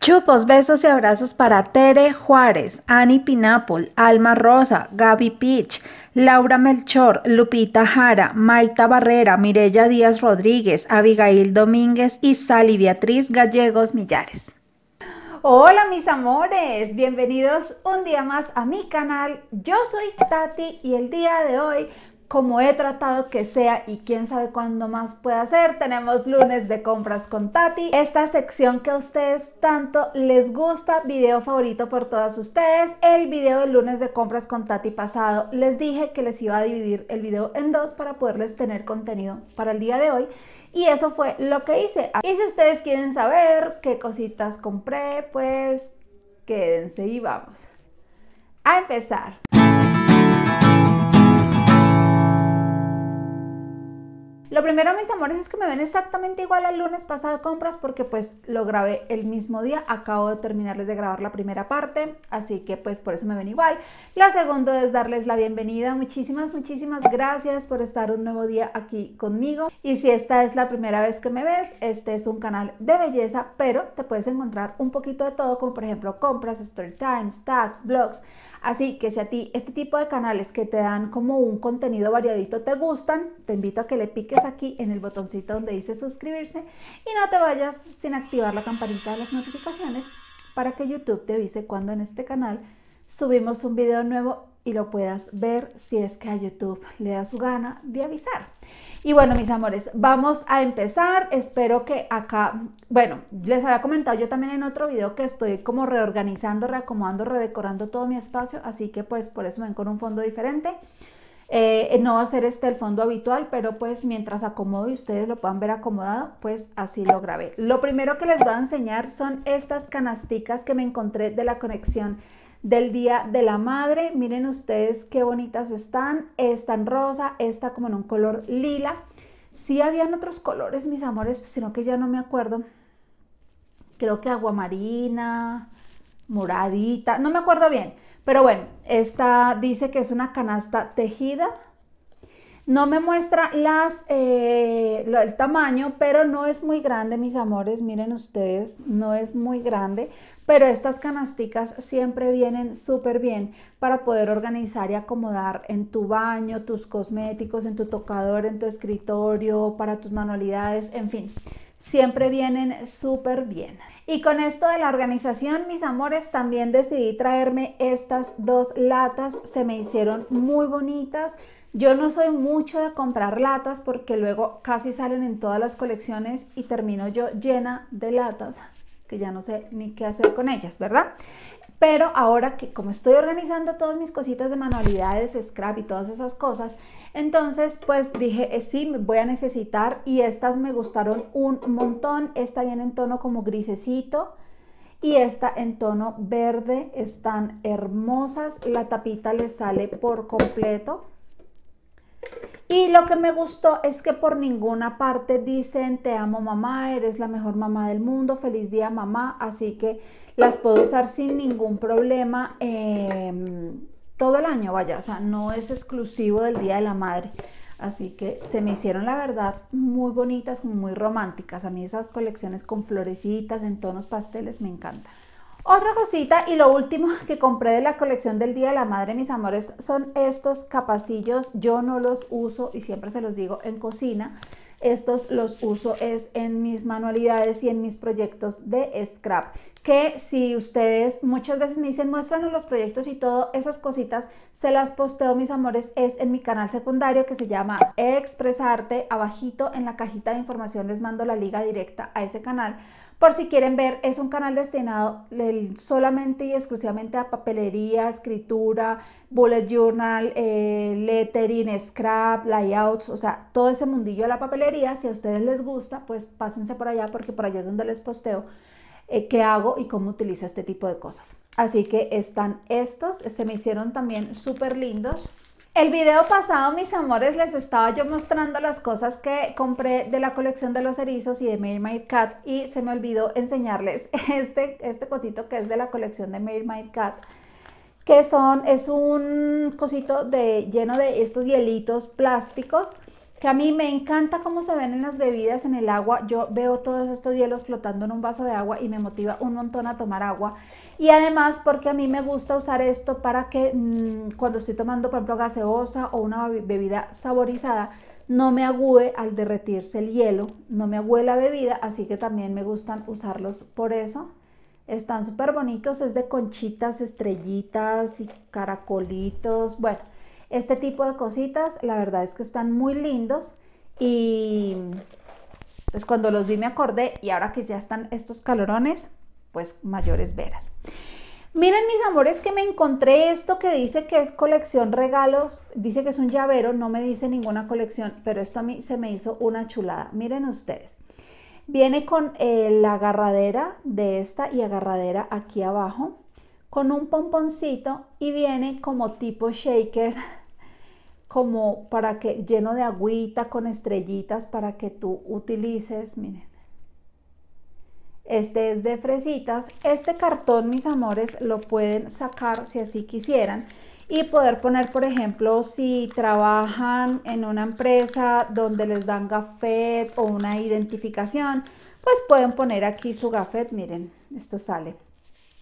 Chupos, besos y abrazos para Tere Juárez, Ani Pinápol, Alma Rosa, Gaby Pitch, Laura Melchor, Lupita Jara, Maita Barrera, Mirella Díaz Rodríguez, Abigail Domínguez y Sally Beatriz Gallegos Millares. Hola mis amores, bienvenidos un día más a mi canal. Yo soy Tati y el día de hoy como he tratado que sea y quién sabe cuándo más pueda hacer, tenemos lunes de compras con Tati, esta sección que a ustedes tanto les gusta, video favorito por todas ustedes, el video del lunes de compras con Tati pasado, les dije que les iba a dividir el video en dos para poderles tener contenido para el día de hoy y eso fue lo que hice. Y si ustedes quieren saber qué cositas compré, pues quédense y vamos a empezar. Lo primero, mis amores, es que me ven exactamente igual al lunes pasado compras porque pues lo grabé el mismo día. Acabo de terminarles de grabar la primera parte, así que pues por eso me ven igual. Lo segundo es darles la bienvenida. Muchísimas, muchísimas gracias por estar un nuevo día aquí conmigo. Y si esta es la primera vez que me ves, este es un canal de belleza, pero te puedes encontrar un poquito de todo, como por ejemplo compras, story times, tags, blogs, Así que si a ti este tipo de canales que te dan como un contenido variadito te gustan, te invito a que le piques aquí en el botoncito donde dice suscribirse y no te vayas sin activar la campanita de las notificaciones para que YouTube te avise cuando en este canal subimos un video nuevo y lo puedas ver si es que a YouTube le da su gana de avisar. Y bueno, mis amores, vamos a empezar. Espero que acá, bueno, les había comentado yo también en otro video que estoy como reorganizando, reacomodando, redecorando todo mi espacio, así que pues por eso ven con un fondo diferente. Eh, no va a ser este el fondo habitual, pero pues mientras acomodo y ustedes lo puedan ver acomodado, pues así lo grabé. Lo primero que les voy a enseñar son estas canasticas que me encontré de la conexión del Día de la Madre. Miren ustedes qué bonitas están. Esta en rosa, esta como en un color lila. Sí habían otros colores, mis amores, sino que ya no me acuerdo. Creo que aguamarina, moradita, no me acuerdo bien. Pero bueno, esta dice que es una canasta tejida no me muestra las, eh, el tamaño, pero no es muy grande, mis amores. Miren ustedes, no es muy grande. Pero estas canasticas siempre vienen súper bien para poder organizar y acomodar en tu baño, tus cosméticos, en tu tocador, en tu escritorio, para tus manualidades, en fin siempre vienen súper bien. Y con esto de la organización, mis amores, también decidí traerme estas dos latas. Se me hicieron muy bonitas. Yo no soy mucho de comprar latas porque luego casi salen en todas las colecciones y termino yo llena de latas que ya no sé ni qué hacer con ellas, ¿verdad? Pero ahora que como estoy organizando todas mis cositas de manualidades, scrap y todas esas cosas, entonces pues dije, eh, sí, me voy a necesitar y estas me gustaron un montón. Esta viene en tono como grisecito y esta en tono verde. Están hermosas, la tapita les sale por completo. Y lo que me gustó es que por ninguna parte dicen te amo mamá, eres la mejor mamá del mundo, feliz día mamá, así que las puedo usar sin ningún problema em, todo el año, vaya, o sea, no es exclusivo del Día de la Madre. Así que se me hicieron la verdad muy bonitas, muy románticas. A mí esas colecciones con florecitas en tonos pasteles me encantan. Otra cosita y lo último que compré de la colección del Día de la Madre, mis amores, son estos capacillos. Yo no los uso y siempre se los digo en cocina. Estos los uso es en mis manualidades y en mis proyectos de scrap. Que si ustedes muchas veces me dicen, muéstranos los proyectos y todo, esas cositas se las posteo, mis amores, es en mi canal secundario que se llama Expresarte. Abajito en la cajita de información les mando la liga directa a ese canal por si quieren ver, es un canal destinado solamente y exclusivamente a papelería, escritura, bullet journal, eh, lettering, scrap, layouts, o sea, todo ese mundillo de la papelería. Si a ustedes les gusta, pues pásense por allá porque por allá es donde les posteo eh, qué hago y cómo utilizo este tipo de cosas. Así que están estos, se me hicieron también súper lindos. El video pasado, mis amores, les estaba yo mostrando las cosas que compré de la colección de los erizos y de My Cat y se me olvidó enseñarles este, este cosito que es de la colección de My Cat que son, es un cosito lleno de estos hielitos plásticos que a mí me encanta cómo se ven en las bebidas, en el agua. Yo veo todos estos hielos flotando en un vaso de agua y me motiva un montón a tomar agua. Y además porque a mí me gusta usar esto para que mm, cuando estoy tomando, por ejemplo, gaseosa o una bebida saborizada, no me agüe al derretirse el hielo, no me agüe la bebida, así que también me gustan usarlos por eso. Están súper bonitos, es de conchitas, estrellitas y caracolitos. Bueno, este tipo de cositas, la verdad es que están muy lindos y pues cuando los vi me acordé y ahora que ya están estos calorones, pues mayores veras. Miren mis amores que me encontré esto que dice que es colección regalos, dice que es un llavero, no me dice ninguna colección, pero esto a mí se me hizo una chulada. Miren ustedes, viene con eh, la agarradera de esta y agarradera aquí abajo con un pomponcito y viene como tipo shaker, como para que lleno de agüita con estrellitas para que tú utilices, miren. Este es de fresitas. Este cartón, mis amores, lo pueden sacar si así quisieran y poder poner, por ejemplo, si trabajan en una empresa donde les dan gafet o una identificación, pues pueden poner aquí su gafet. Miren, esto sale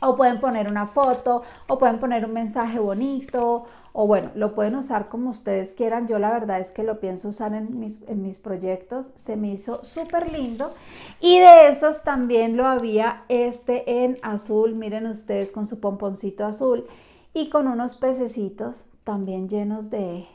o pueden poner una foto, o pueden poner un mensaje bonito, o bueno, lo pueden usar como ustedes quieran. Yo la verdad es que lo pienso usar en mis, proyectos, se me hizo súper lindo. Y de esos también lo había este en azul, miren ustedes con su pomponcito azul y con unos pececitos también llenos de,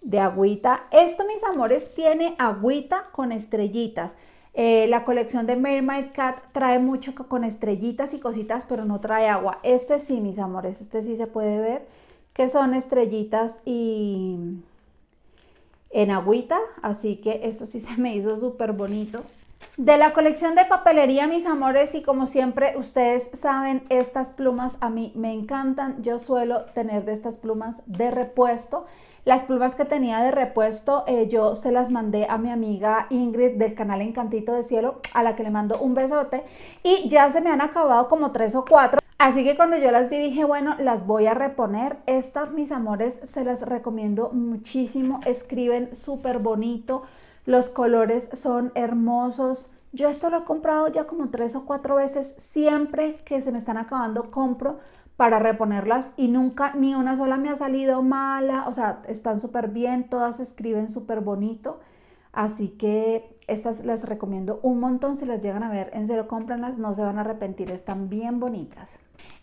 de agüita. Esto, mis amores, tiene agüita con estrellitas. Eh, la colección de Mermaid Cat trae mucho con estrellitas y cositas, pero no trae agua. Este sí, mis amores, este sí se puede ver que son estrellitas y en agüita. Así que esto sí se me hizo súper bonito. De la colección de papelería, mis amores, y como siempre ustedes saben, estas plumas a mí me encantan. Yo suelo tener de estas plumas de repuesto. Las plumas que tenía de repuesto eh, yo se las mandé a mi amiga Ingrid del canal Encantito de Cielo, a la que le mando un besote. Y ya se me han acabado como tres o cuatro. Así que cuando yo las vi dije, bueno, las voy a reponer. Estas, mis amores, se las recomiendo muchísimo. Escriben súper bonito los colores son hermosos. Yo esto lo he comprado ya como tres o cuatro veces, siempre que se me están acabando compro para reponerlas y nunca ni una sola me ha salido mala, o sea, están súper bien, todas escriben súper bonito, así que estas las recomiendo un montón, si las llegan a ver en cero, cómpranlas, no se van a arrepentir, están bien bonitas.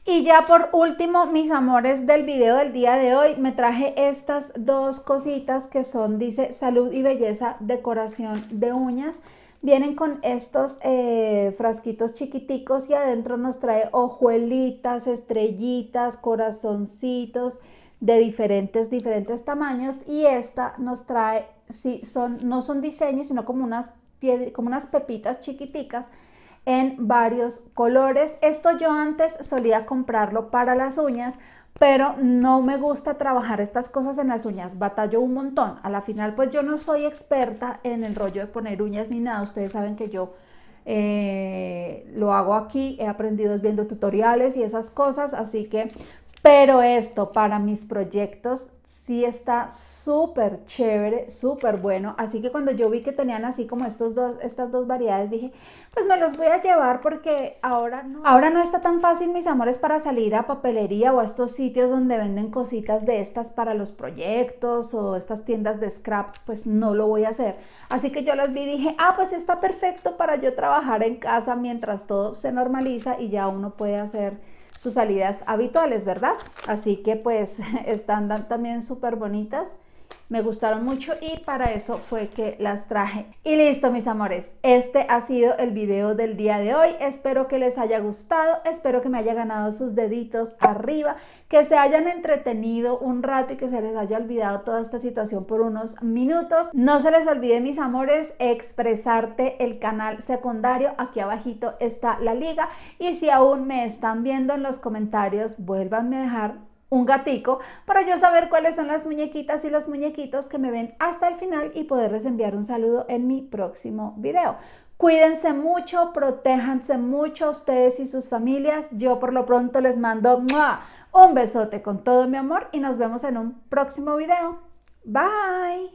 Y ya por último, mis amores del video del día de hoy, me traje estas dos cositas que son, dice, salud y belleza, decoración de uñas. Vienen con estos eh, frasquitos chiquiticos y adentro nos trae ojuelitas, estrellitas, corazoncitos, de diferentes, diferentes tamaños y esta nos trae sí, son, no son diseños, sino como unas, como unas pepitas chiquiticas en varios colores. Esto yo antes solía comprarlo para las uñas, pero no me gusta trabajar estas cosas en las uñas, batallo un montón. A la final pues yo no soy experta en el rollo de poner uñas ni nada, ustedes saben que yo eh, lo hago aquí, he aprendido viendo tutoriales y esas cosas, así que, pero esto para mis proyectos sí está súper chévere, súper bueno. Así que cuando yo vi que tenían así como estos dos, estas dos variedades, dije, pues me los voy a llevar porque ahora no, ahora no está tan fácil, mis amores, para salir a papelería o a estos sitios donde venden cositas de estas para los proyectos o estas tiendas de scrap, pues no lo voy a hacer. Así que yo las vi y dije, ah, pues está perfecto para yo trabajar en casa mientras todo se normaliza y ya uno puede hacer sus salidas habituales, ¿verdad? Así que pues están también súper bonitas me gustaron mucho y para eso fue que las traje. Y listo mis amores, este ha sido el video del día de hoy, espero que les haya gustado, espero que me haya ganado sus deditos arriba, que se hayan entretenido un rato y que se les haya olvidado toda esta situación por unos minutos. No se les olvide mis amores, expresarte el canal secundario, aquí abajito está la liga y si aún me están viendo en los comentarios, vuélvanme a dejar un gatico para yo saber cuáles son las muñequitas y los muñequitos que me ven hasta el final y poderles enviar un saludo en mi próximo video. Cuídense mucho, protéjanse mucho ustedes y sus familias. Yo por lo pronto les mando un besote con todo mi amor y nos vemos en un próximo video. Bye.